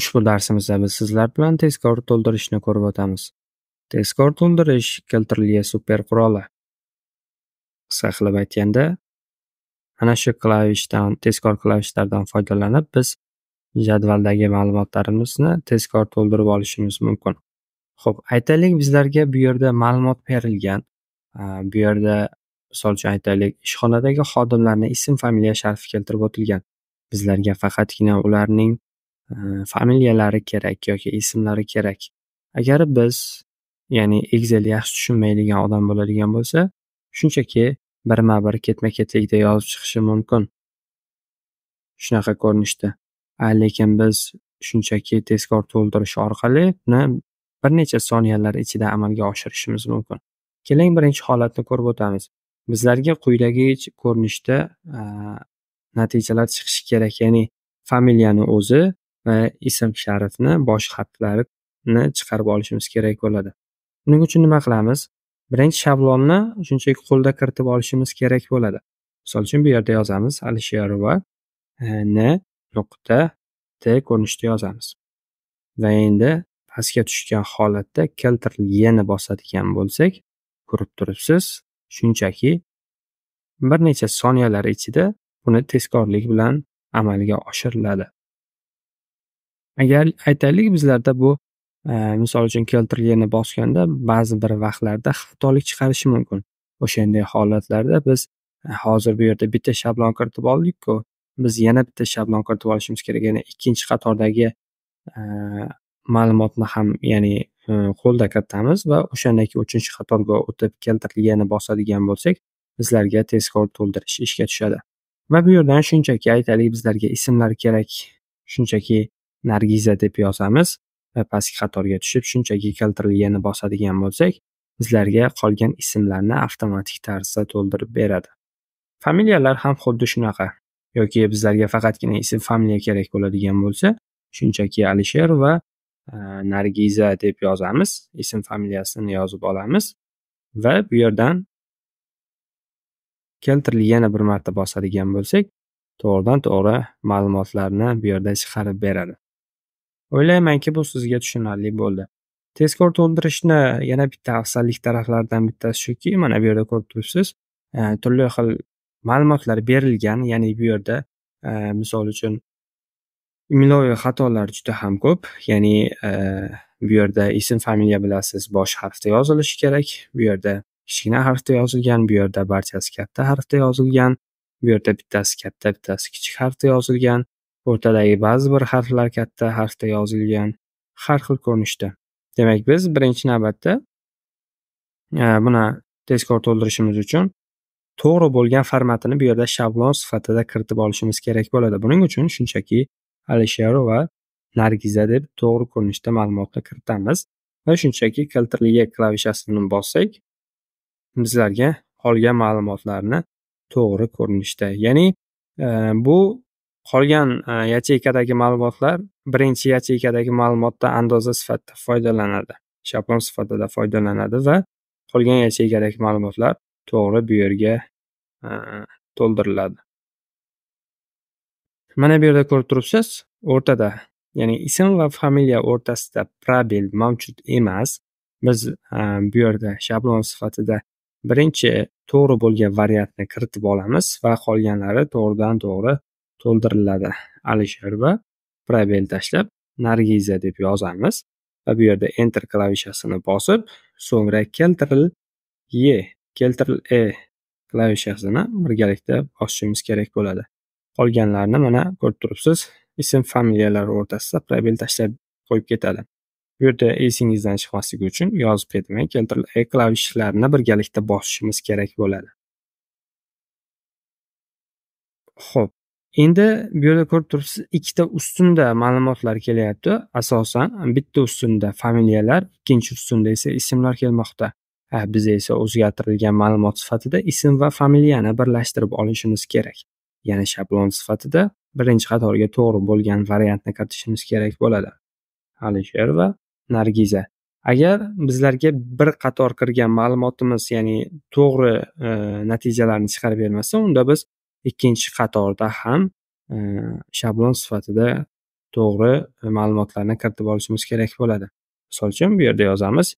Ushbu darsimizda biz sizlar bilan tezkor to'ldirishni ko'rib o'tamiz. Tezkor to'ldirish keltirilgan super quroli. Qisqa qilib aytganda, ana shu klavishdan, tezkor klavishlardan foydalanib, biz jadvaldagi ma'lumotlarimizni tezkor to'ldirib olishimiz mumkin. Xo'p, aytaylik bizlarga bu yerda ma'lumot berilgan. Bu yerda misol uchun aytaylik, ishxonadagi xodimlarning ism, familiya, sharfi keltirib o'tilgan. Bizlarga faqatgina ularning familiyalari kerak yoki ismlari kerak agar biz ya'ni excel yaxshi tushunmaydigan odam bo'ladigan bo'lsa shunchaki birma bir ketma ketlikda yozib chiqishi mumkin shunaqa ko'rinishda lekin biz shunchaki tezkor to'ldirish orqali uni bir necha soniyalar ichida amalga oshirishimiz mumkin keling birinchi holatni ko'rib o'tamiz bizlarga quyidagi ko'rinishda natijalar chiqishi kerak ya'ni familiyani o'zi ism sharifni bosh harflarini chiqarib olishimiz kerak bo'ladi buning uchun nima qilamiz birinchi shablonni shunchaki qo'lda kiritib olishimiz kerak bo'ladi misol uchun bu yerda yozamiz alisher va e, n nuqta t ko'rinishida yozamiz va endi pastga tushgan holatda keltir yana bosadigan bo'lsak ko'rib turibsiz shunchaki bir necha soniyalar ichida buni tezkorlik bilan amalga oshiriladi Agar aytaylik bizlarda bu e, misol uchun keltirilgani bosganda ba'zi bir vaqtlarda xatolik chiqarishi mumkin. O'shanday holatlarda biz e, hozir bu yerda bitta shablon kiritib oldik-ku, biz yana bitta shablon kiritib olishimiz kerak, ya'ni ikkinchi qatordagi e, ma'lumotni ham ya'ni qo'lda kiritamiz va o'shandagi uchinchi qatorga o'tib keltirilgani bosadigan bo'lsak, bizlarga tezkor to'ldirish ishga tushadi. Va bu yerdan shunchaki aytaylik bizlarga ismlar kerak, shunchaki nargiza deb yozamiz va pastki qatorga tushib shunchaki keltirilganini bosadigan bo'lsak bizlarga qolgan ismlarni avtomatik tarzda to'ldirib beradi familiyalar ham xuddi shunaqa yoki bizlarga faqatgina ism familiya kerak bo'ladigan bo'lsa shunchaki alisher va e, nargiza deb yozamiz ism familiyasini yozib olamiz va bu yerdan keltirilgan yana bir marta bosadigan bo'lsak to'g'ridan to'g'ri ma'lumotlarni bu yerda chiqarib beradi O'ylaymanki, bu sizga tushunarli bo'ldi. Tezkor to'ldirishni yana bitta afzallik taraflaridan bittasi shuki, mana bu yerda ko'rib turibsiz, e, turli xil ma'lumotlar berilgan, ya'ni bu yerda e, misol uchun imloviy xatolar juda ham ko'p, ya'ni e, bu yerda ism familiya bilasiz, bosh harfda yozilishi kerak, bu yerda kichkina harfda yozilgan, bu yerda barchasi katta harfda yozilgan, bu yerda bittasi katta, bittasi kichik harfda yozilgan o'rtadagi ba'zi bir harflar katta harfda yozilgan har xil ko'rinishda demak biz birinchi navbatda e, buni tezkor to'ldirishimiz uchun to'g'ri bo'lgan formatini bu yerda shablon sifatida kiritib olishimiz kerak bo'ladi buning uchun shunchaki alisher va nargiza deb to'g'ri ko'rinishda ma'lumotni kiritamiz va shunchaki kaltirliga klavishasini bossak bizlarga qolgan ma'lumotlarni to'g'ri ko'rinishda ya'ni e, bu Qolgan e, yacheykadagi ma'lumotlar birinchi yacheykadagi ma'lumotdan andoza sifatida foydalanadi, shablon sifatida foydalanadi va qolgan yacheykadagi ma'lumotlar to'g'ri bu yerga e, to'ldiriladi. Mana bu yerda ko'rib turibsiz, o'rtada, ya'ni ism va familiya o'rtasida probel mavjud emas. Biz e, bu yerda shablon sifatida birinchi to'g'ri bo'lgan variantni kiritib olamiz va qolganlari to'g'ridan to'g'ri to'ldiriladi alisher va probel tashlab nargiza deb yozamiz va bu yerda enter klavishasini bosib so'ngra keltiril e keltiril e klavishasini birgalikda bosishimiz kerak bo'ladi qolganlarni mana ko'rib turibsiz ism familiyalar o'rtasida probel tashlab qo'yib ketadi bu yerda esingizdan chiqmasligi uchun yozib ketmang keltiril e klavishlarini birgalikda bosishimiz kerak bo'ladi ho'p endi bu yerda ko'rib turibsiz ikkita ustunda ma'lumotlar kelyapti asosan bitta ustunda familiyalar ikkinchi ustunda esa ismlar kelmoqda biz esa o'zgartirilgan ma'lumot sifatida ism va familiyani birlashtirib olishimiz kerak ya'ni shablon sifatida birinchi qatorga to'g'ri bo'lgan variantni kiritishimiz kerak bo'ladi alisher va nargiza agar bizlarga bir qator kirgan ma'lumotimiz ya'ni to'g'ri e, natijalarni chiqarib bermasa unda biz ikkinchi qatorda ham e, shablon sifatida to'g'ri ma'lumotlarni kiritib olishimiz kerak bo'ladi misol uchun bu yerda yozamiz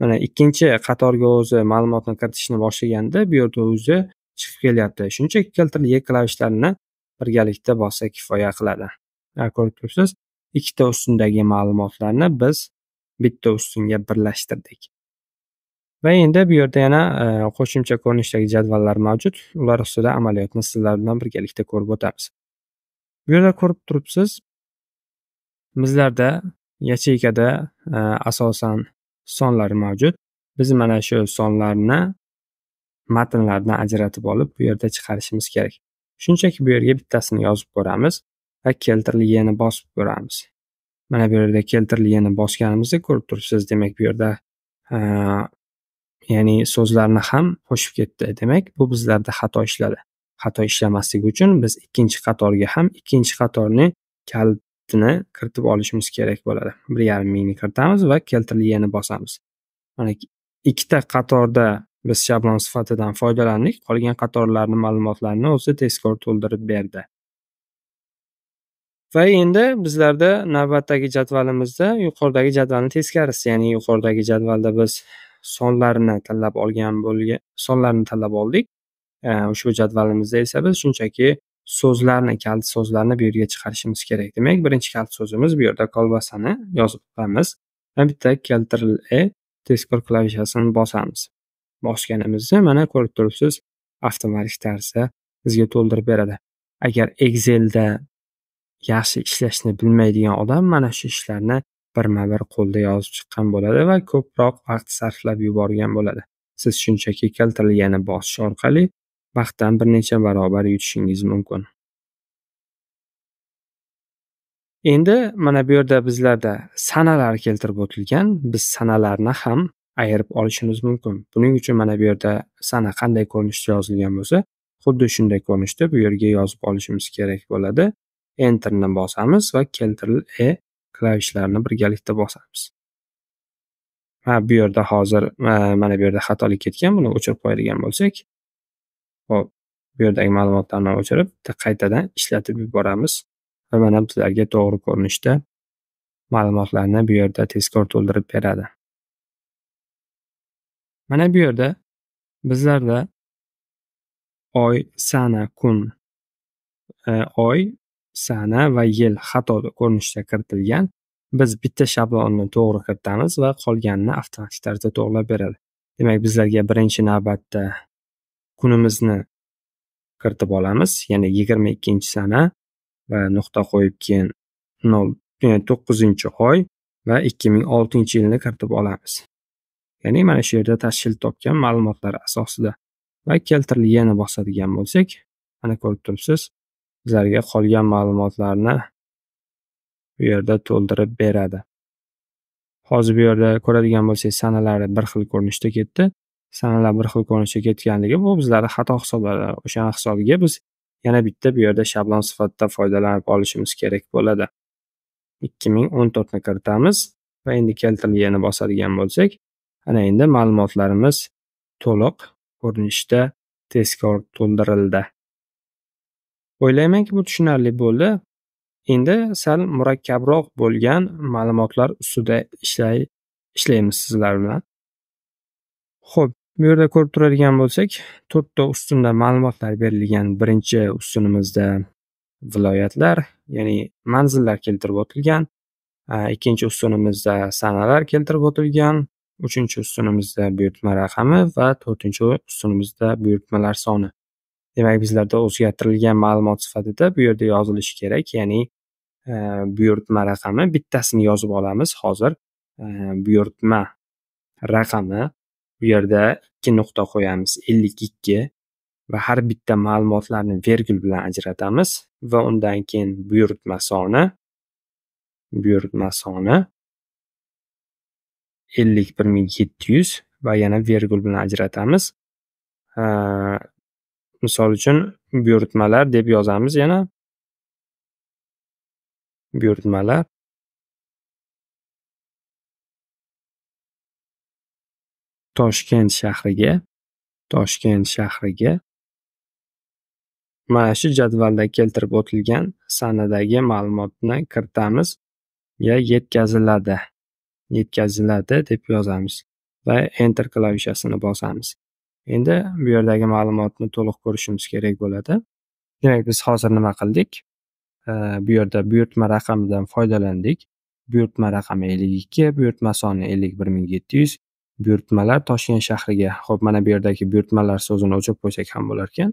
mana ikkinchi qatorga o'zi ma'lumotni kiritishni boshlaganda bu yerda o'zi chiqib kelyapti shunchaki keltirilgan klavishlarni birgalikda bossak kifoya qiladi ko'rib turibsiz ikkita ustundagi ma'lumotlarni biz bitta ustunga birlashtirdik Va endi bu yerda yana e, qo'shimcha ko'rinishdagi jadvallar mavjud. Ular ustida amaliyotni sizlar bilan birgalikda ko'rib o'tamiz. Bu yerda ko'rib turibsiz, bizlarda yacheykada e, asosan sonlar mavjud. Biz mana shu sonlarni matnlardan ajratib olib, bu yerda chiqarishimiz kerak. Shunchaki bu yerga bittasini yozib ko'ramiz va keltirilganini bosib ko'ramiz. Mana bu yerda keltirilganini bosganimizda ko'rib turibsiz, demak bu yerda e, ya'ni so'zlarni ham qo'shib ketdi demak bu bizlarda xato ishladi xato ishlamasligi uchun biz ikkinchi qatorga ham ikkinchi qatorni kalitini kiritib olishimiz kerak bo'ladi bir yarim mingni kiritamiz va keltirilgani bosamiz mana ikkita qatorda biz shablon sifatidan foydalandik qolgan qatorlarni ma'lumotlarini o'zi tezkor to'ldirib berdi va endi bizlarda navbatdagi jadvalimizda yuqoridagi jadvalni teskarisi ya'ni yuqoridagi jadvalda biz sonlarni tanlab olgan sonlarni tanlab oldik ushbu jadvalimizda esa biz shunchaki so'zlarni kalit so'zlarni bu yerga chiqarishimiz kerak demak birinchi kalit so'zimiz bu yerda kolbasani yozib qo'yamiz va bitta keltiril e tezkor klavishasini bosamiz bosganimizda mana ko'rib turibsiz avtomatik tarzda bizga to'ldirib beradi agar excelda yaxshi ishlashni bilmaydigan odam mana shu ishlarni birma bir qo'lda yozib chiqqan bo'ladi va ko'proq vaqt sarflab yuborgan bo'ladi siz shunchaki keltirilgani bosish orqali vaqtdan bir necha barobar yutishingiz mumkin endi mana bu yerda bizlarda sanalar keltirib o'tilgan biz sanalarni ham ayirib olishimiz mumkin buning uchun mana bu yerda sana qanday ko'rinishda yozilgan bo'lsa xuddi shunday ko'rinishda bu yerga yozib olishimiz kerak bo'ladi enterni bosamiz va keltiril e klavishlarni birgalikda bosamiz. Ha bu yerda hozir mana bu yerda xatolik ketgan buni o'chirib qo'yadigan bo'lsak hop bu yerdagi ma'lumotlarni o'chirib qaytadan ishlatib yuboramiz va mana bizlarga to'g'ri ko'rinishda ma'lumotlarni bu yerda tezkor to'ldirib beradi. Mana bu yerda bizlarda oy, sana, kun, e, oy sana va yil xato ko'rinishida kiritilgan biz bitta shablonni to'g'ri kiritamiz va qolganini avtomatik tarzda to'g'irlab beradi demak bizlarga birinchi navbatda kunimizni kiritib olamiz ya'ni yigirma ikkinchi sana va nuqta qo'yib keyin nol to'qqizinchi oy va ikki ming oltinchi yilni kiritib olamiz ya'ni mana shu yerda tashkil topgan ma'lumotlar asosida va keltirilgani bosadigan bo'lsak mana ko'rib turibsiz Bizlarga qolgan ma'lumotlarni bu yerda to'ldirib beradi. Hozir bu yerda ko'radigan bo'lsak sanalari bir xil ko'rinishda ketdi. Sanalar bir xil ko'rinishda ketganligi bu bizlarni xato hisoblanadi. O'sha hisobiga biz yana bitta bu yerda shablon sifatida foydalanib olishimiz kerak bo'ladi. 2014 ni kiritamiz va endi keltirilgani bosadigan bo'lsak, ana endi ma'lumotlarimiz to'liq ko'rinishda tezkor to'ldirildi. O'ylaymanki, bu tushunarli bo'ldi. Endi sal murakkabroq bo'lgan ma'lumotlar ustida ishlay ishlaymiz sizlar bilan. Xo'p, bu yerda ko'rib turadigan bo'lsak, to'rtta ustunda ma'lumotlar berilgan. Birinchi ustunimizda viloyatlar, ya'ni manzillar keltirib o'tilgan. Ikkinchi ustunimizda sanalar keltirib o'tilgan. Uchinchi ustunimizda buyurtma raqami va to'rtinchi ustunimizda buyurtmalar soni. demak bizlarda o'zgartirilgan ma'lumot sifatida bu yerda yozilishi kerak ya'ni e, buyurtma raqami bittasini yozib olamiz hozir e, buyurtma raqami bu yerda ikki nuqta qo'yamiz ellik ikki va har bitta ma'lumotlarni vergul bilan ajratamiz va undan keyin buyurtma soni buyurtma soni ellik bir ming yetti yuz va yana vergul bilan ajratamiz e, Misol uchun buyurtmalar deb yozamiz yana. Buyurtmalar. Toshkent shahriga, Toshkent shahriga mana shu jadvalda keltirib o'tilgan sanadagi ma'lumotni kiritamiz ya yetkaziladi yetkaziladi deb yozamiz va enter klavishasini bosamiz Endi bu yerdagi ma'lumotni to'liq ko'rishimiz kerak bo'ladi. Demak, biz hozir nima qildik? Bu yerda buyurtma raqamidan foydalandik. Buyurtma raqami 52, buyurtma soni 51700. Buyurtmalar Toshkent shahriga. Xo'p, mana bu yerdagi buyurtmalar so'zini o'chirib qo'ysak ham bo'lar ekan.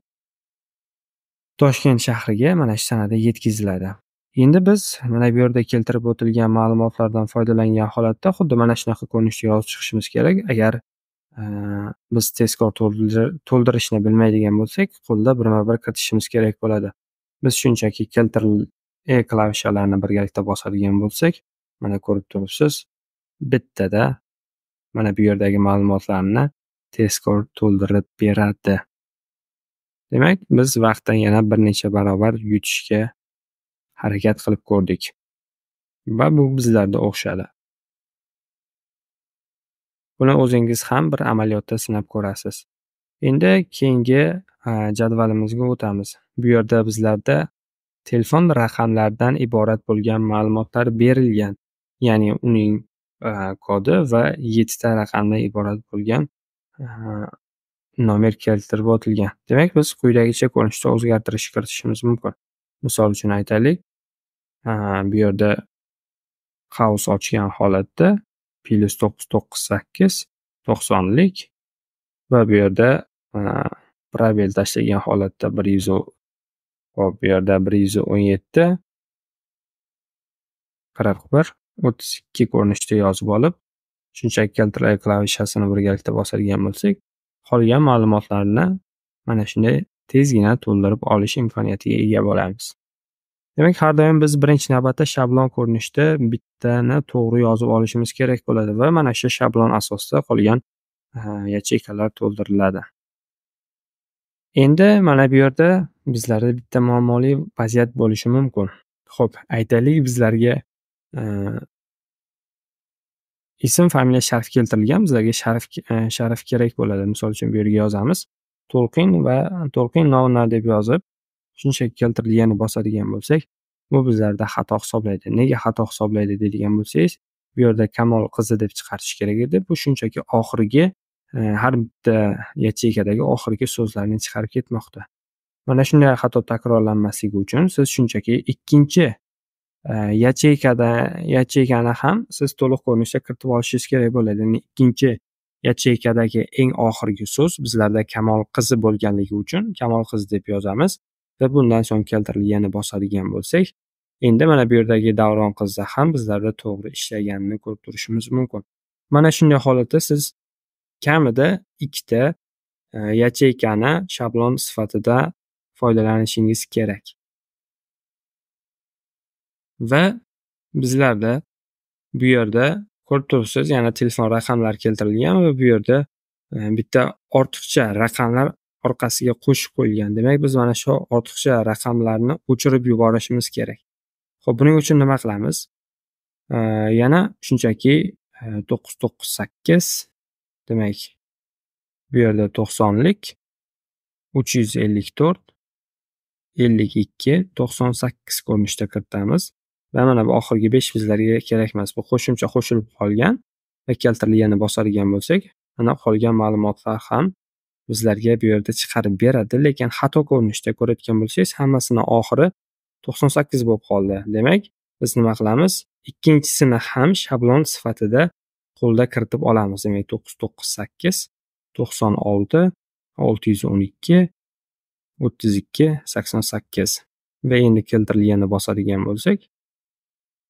Toshkent shahriga mana shu sanada yetkaziladi. Endi biz mana bu yerda keltirib o'tilgan ma'lumotlardan foydalangan holatda xuddi mana shunaqa ko'rinishda yozib chiqishimiz kerak. Agar biz tezkor to'ldirishni bilmaydigan bo'lsak qo'lda birma bir kiritishimiz kerak bo'ladi biz shunchaki keltir e klavishalarini birgalikda bosadigan bo'lsak mana ko'rib turibsiz bittada mana bu yerdagi ma'lumotlarni tezkor to'ldirib beradi demak biz vaqtdan yana bir necha barobar yutishga harakat qilib ko'rdik va bu bizlarda o'xshadi Buni o'zingiz ham bir amaliyotda sinab ko'rasiz. Endi keyingi jadvalimizga o'tamiz. Bu yerda bizlarda telefon raqamlaridan iborat bo'lgan ma'lumotlar berilgan. Ya'ni uning kodi va 7 ta raqamdan iborat bo'lgan nomer keltirib o'tilgan. Demak, biz quyidagicha ko'rinishda o'zgartirish kiritishimiz mumkin. Misol uchun aytaylik, bu yerda haus ochgan holatda plus to'qqiz to'qqiz sakkiz to'qsonlik va bu yerda e, probel tashlagan holatda bir yuz hop bu yerda bir yuz o'n yetti qirq bir o'ttiz ikki yozib olib shunchaki kalkulyator klavishasini birgalikda bosadigan bo'lsak qolgan ma'lumotlarni mana shunday tezgina to'ldirib olish imkoniyatiga ega bo'lamiz Demak har doim biz birinchi navbatda shablon ko'rinishida bittani to'g'ri yozib olishimiz kerak bo'ladi va mana shu shablon asosida qolgan yacheykalar to'ldiriladi. Endi mana bu yerda bizlarda bitta muammoli vaziyat bo'lishi mumkin. Xo'p, aytaylik bizlarga e, ism familiya sharf keltirilgan bizlarga sharf e, sharf kerak bo'ladi misol uchun bu yerga yozamiz tolqin va tolqin nona deb yozib shunchaki keltirilganini bosadigan bo'lsak bu bizlarda xato hisoblaydi nega xato hisoblaydi deydigan bo'lsangiz bu yerda kamol qizi deb chiqarish kerak edi bu shunchaki oxirgi e, har bitta yacheykadagi oxirgi so'zlarni chiqarib ketmoqda mana shunday xato takrorlanmasligi uchun siz shunchaki ikkinchi e, yacheykada yacheykani ham siz to'liq ko'rinishda kiritib olishingiz kerak bo'ladi ya'ni ikkinchi yacheykadagi eng oxirgi so'z bizlarda kamol qizi bo'lganligi uchun kamol qizi deb yozamiz va bundan so'ng keltirilganini bosadigan bo'lsak endi mana bu yerdagi davron qizda ham bizlarda to'g'ri ishlaganini ko'rib turishimiz mumkin mana shunday holatda siz kamida ikkita e, yacheykani shablon sifatida foydalanishingiz kerak va bizlarda bu yerda ko'rib turibsiz yana telefon raqamlari keltirilgan va bu yerda e, bitta ortiqcha raqamlar orqasiga qo'shib qo'yilgan demak biz mana shu ortiqcha raqamlarni o'chirib yuborishimiz kerak ho'p buning uchun nima qilamiz e, yana shunchaki e, to'qqiz to'qqiz sakkiz demak bu yerda to'qsonlik uch yuz ellik to'rt ellik ikki to'qson sakkiz ko'rinishda kiritamiz va mana bu oxirgi besh bizlarga kerak emas bu qo'shimcha qo'shilib qolgan va keltirilgani bosadigan bo'lsak mana qolgan ma'lumotlar ham bizlarga bu yerda chiqarib beradi, lekin xato ko'rinishda ko'rayotgan bo'lsangiz, hammasini oxiri 98 bo'lib qoldi. Demak, biz nima qilamiz? Ikkinchisini ham shablon sifatida qo'lda kiritib olamiz. Demak, 998 96 612 32 88 va endi keltirilganni bosadigan bo'lsak,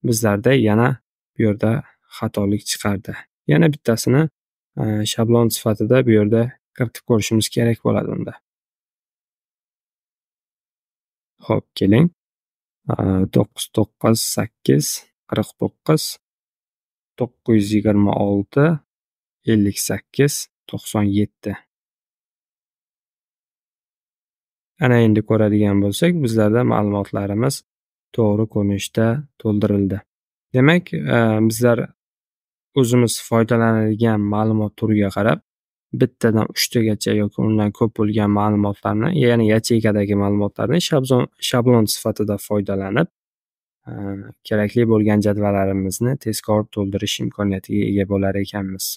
bizlarda yana bu yerda xatolik chiqardi. Yana bittasini e, shablon sifatida bu yerda kiritib ko'rishimiz kerak bo'ladi unda. Xo'p, keling, to'qqiz to'qqiz sakkiz qirq to'qqiz to'qqiz yuz yigirma olti ellik sakkiz to'qson yetti. Ana endi ko'radigan bo'lsak, bizlarda ma'lumotlarimiz to'g'ri ko'rinishda to'ldirildi. Demak, bizlar o'zimiz foydalanadigan ma'lumot turiga qarab bittadan uchtagacha yoki undan ko'p bo'lgan ma'lumotlarni ya'ni yacheykadagi ma'lumotlarni shablon shablon sifatida foydalanib kerakli bo'lgan jadvallarimizni tezkor to'ldirish imkoniyatiga ega bo'lar ekanmiz